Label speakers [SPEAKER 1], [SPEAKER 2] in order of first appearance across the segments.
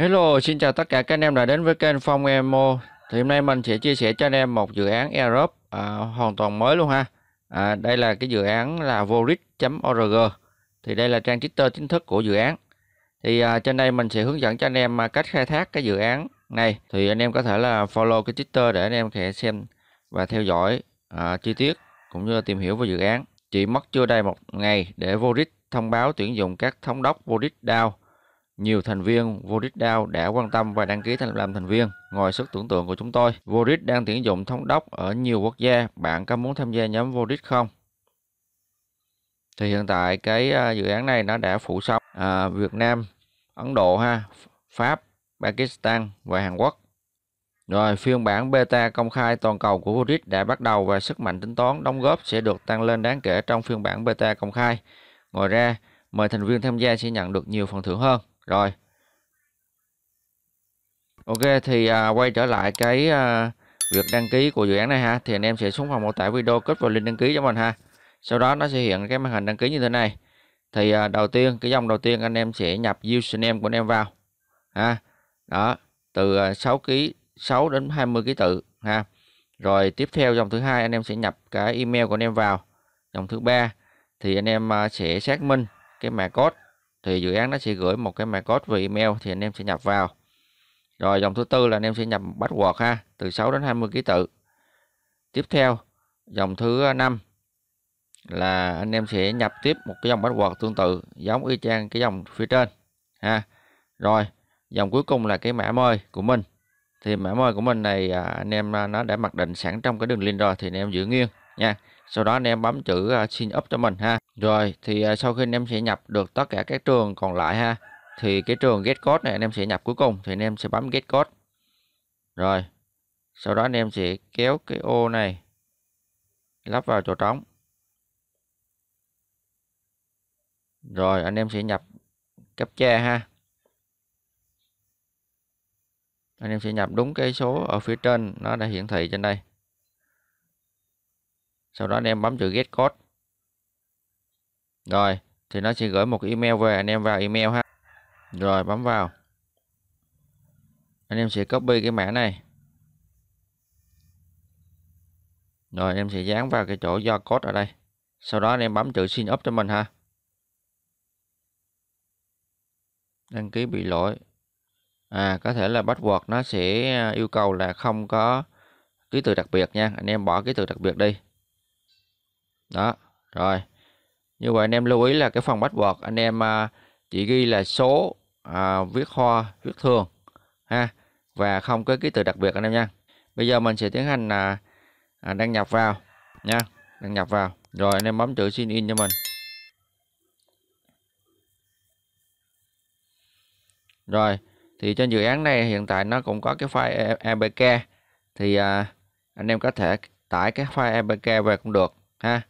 [SPEAKER 1] Hello, xin chào tất cả các anh em đã đến với kênh Phong Emo. Thì hôm nay mình sẽ chia sẻ cho anh em một dự án Europe à, hoàn toàn mới luôn ha. À, đây là cái dự án là vorit.org. Thì đây là trang Twitter chính thức của dự án. Thì à, trên đây mình sẽ hướng dẫn cho anh em à, cách khai thác cái dự án này. Thì anh em có thể là follow cái Twitter để anh em thể xem và theo dõi à, chi tiết cũng như là tìm hiểu về dự án. Chỉ mất chưa đầy một ngày để vorit thông báo tuyển dụng các thống đốc vorit DAO nhiều thành viên Vorit DAO đã quan tâm và đăng ký thành làm thành viên. Ngoài sức tưởng tượng của chúng tôi, Vorit đang tuyển dụng thống đốc ở nhiều quốc gia. Bạn có muốn tham gia nhóm Vorit không? Thì hiện tại cái à, dự án này nó đã phủ sóng à, Việt Nam, Ấn Độ ha, Pháp, Pakistan và Hàn Quốc. Rồi phiên bản beta công khai toàn cầu của Vorit đã bắt đầu và sức mạnh tính toán đóng góp sẽ được tăng lên đáng kể trong phiên bản beta công khai. Ngoài ra, mời thành viên tham gia sẽ nhận được nhiều phần thưởng hơn rồi ok thì à, quay trở lại cái à, việc đăng ký của dự án này ha thì anh em sẽ xuống phần mô tả video kết vào link đăng ký cho mình ha sau đó nó sẽ hiện cái màn hình đăng ký như thế này thì à, đầu tiên cái dòng đầu tiên anh em sẽ nhập username của anh em vào ha đó từ 6 à, ký 6 đến 20 ký tự ha rồi tiếp theo dòng thứ hai anh em sẽ nhập cái email của anh em vào dòng thứ ba thì anh em à, sẽ xác minh cái mã code thì dự án nó sẽ gửi một cái mã code về email thì anh em sẽ nhập vào rồi dòng thứ tư là anh em sẽ nhập password ha từ 6 đến 20 ký tự tiếp theo dòng thứ năm là anh em sẽ nhập tiếp một cái dòng password tương tự giống y chang cái dòng phía trên ha rồi dòng cuối cùng là cái mã mời của mình thì mã mời của mình này à, anh em à, nó đã mặc định sẵn trong cái đường link rồi thì anh em giữ nguyên nha sau đó anh em bấm chữ xin à, up cho mình ha rồi thì à, sau khi anh em sẽ nhập được tất cả các trường còn lại ha thì cái trường get code này anh em sẽ nhập cuối cùng thì anh em sẽ bấm get code. Rồi. Sau đó anh em sẽ kéo cái ô này lắp vào chỗ trống. Rồi anh em sẽ nhập cấp captcha ha. Anh em sẽ nhập đúng cái số ở phía trên nó đã hiển thị trên đây. Sau đó anh em bấm chữ get code. Rồi, thì nó sẽ gửi một email về anh em vào email ha. Rồi bấm vào. Anh em sẽ copy cái mã này. Rồi em sẽ dán vào cái chỗ do code ở đây. Sau đó anh em bấm chữ sign up cho mình ha. Đăng ký bị lỗi. À có thể là password nó sẽ à, yêu cầu là không có ký tự đặc biệt nha. Anh em bỏ ký tự đặc biệt đi. Đó, rồi như vậy anh em lưu ý là cái phần bắt buộc anh em à, chỉ ghi là số à, viết hoa viết thường ha và không có ký tự đặc biệt anh em nha bây giờ mình sẽ tiến hành là à, đăng nhập vào nha đăng nhập vào rồi anh em bấm chữ xin in cho mình rồi thì trên dự án này hiện tại nó cũng có cái file apk thì à, anh em có thể tải cái file apk về cũng được ha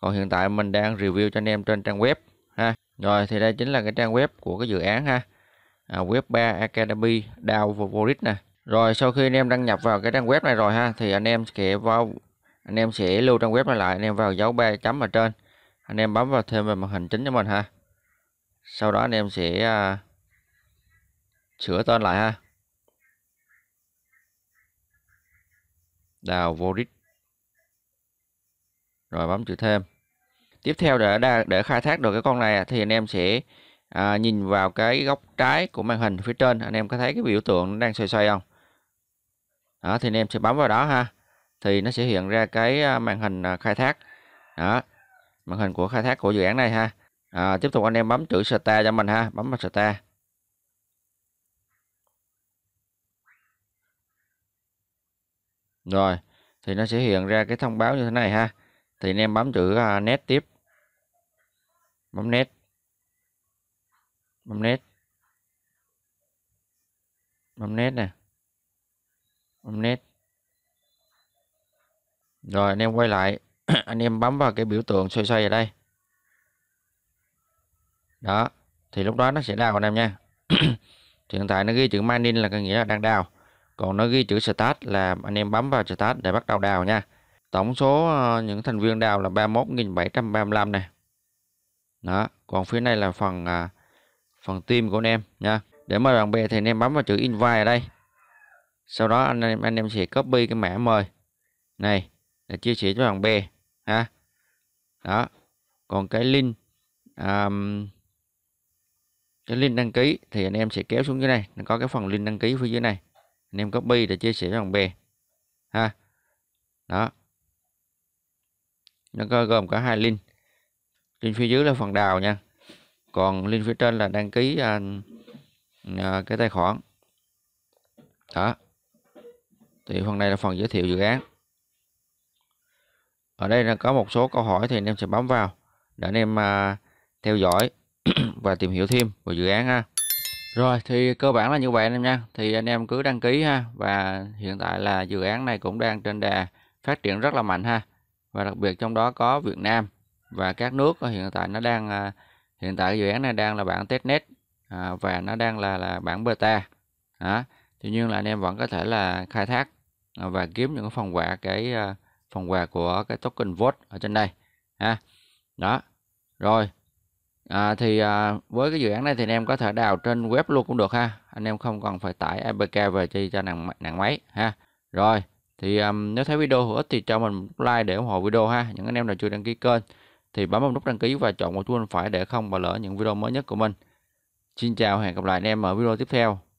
[SPEAKER 1] còn hiện tại mình đang review cho anh em trên trang web ha rồi thì đây chính là cái trang web của cái dự án ha à, web 3 academy down favorite nè rồi sau khi anh em đăng nhập vào cái trang web này rồi ha thì anh em sẽ vào anh em sẽ lưu trang web này lại anh em vào dấu ba chấm ở trên anh em bấm vào thêm về màn hình chính cho mình ha sau đó anh em sẽ à, sửa tên lại ha đào vô rồi bấm chữ thêm tiếp theo để để khai thác được cái con này thì anh em sẽ à, nhìn vào cái góc trái của màn hình phía trên anh em có thấy cái biểu tượng đang xoay xoay không đó, thì anh em sẽ bấm vào đó ha thì nó sẽ hiện ra cái à, màn hình à, khai thác đó màn hình của khai thác của dự án này ha à, tiếp tục anh em bấm chữ star cho mình ha bấm vào star rồi thì nó sẽ hiện ra cái thông báo như thế này ha thì anh em bấm chữ à, net tiếp bấm net bấm net bấm net nè bấm net rồi anh em quay lại anh em bấm vào cái biểu tượng xoay xoay ở đây đó thì lúc đó nó sẽ đào anh em nha thì hiện tại nó ghi chữ mining là có nghĩa là đang đào còn nó ghi chữ start là anh em bấm vào start để bắt đầu đào nha Tổng số ờ, những thành viên đào là 31.735 này. Đó, còn phía này là phần ờ, phần team của anh em nha. Để mời bạn bè thì anh em bấm vào chữ invite ở đây. Sau đó anh em anh em sẽ copy cái mã mời này để chia sẻ cho bạn bè ha. Đó. Còn cái link um, cái link đăng ký thì anh em sẽ kéo xuống dưới này, nó có cái phần link đăng ký phía dưới này. Anh em copy để chia sẻ cho bạn bè. Ha. Đó, nó có gồm có hai link link phía dưới là phần đào nha còn link phía trên là đăng ký à, à, cái tài khoản đó thì phần này là phần giới thiệu dự án ở đây là có một số câu hỏi thì anh em sẽ bấm vào để anh em à, theo dõi và tìm hiểu thêm về dự án ha rồi thì cơ bản là như vậy anh em nha thì anh em cứ đăng ký ha và hiện tại là dự án này cũng đang trên đà phát triển rất là mạnh ha và đặc biệt trong đó có Việt Nam và các nước ờ, hiện tại nó đang ờ, hiện tại dự án này đang là bản testnet à, và nó đang là là bản beta à, tuy nhiên là anh em vẫn có thể là khai thác ờ, và kiếm những cái phần quà cái phần quà của cái token vote ở trên đây ha đó rồi à, thì à, với cái dự án này thì anh em có thể đào trên web luôn cũng được ha anh em không cần phải tải apk về chi cho nặng nặng máy ha rồi thì um, nếu thấy video hữu ích thì cho mình một like để ủng hộ video ha những anh em nào chưa đăng ký kênh thì bấm vào nút đăng ký và chọn vào chuông bên phải để không bỏ lỡ những video mới nhất của mình xin chào hẹn gặp lại anh em ở video tiếp theo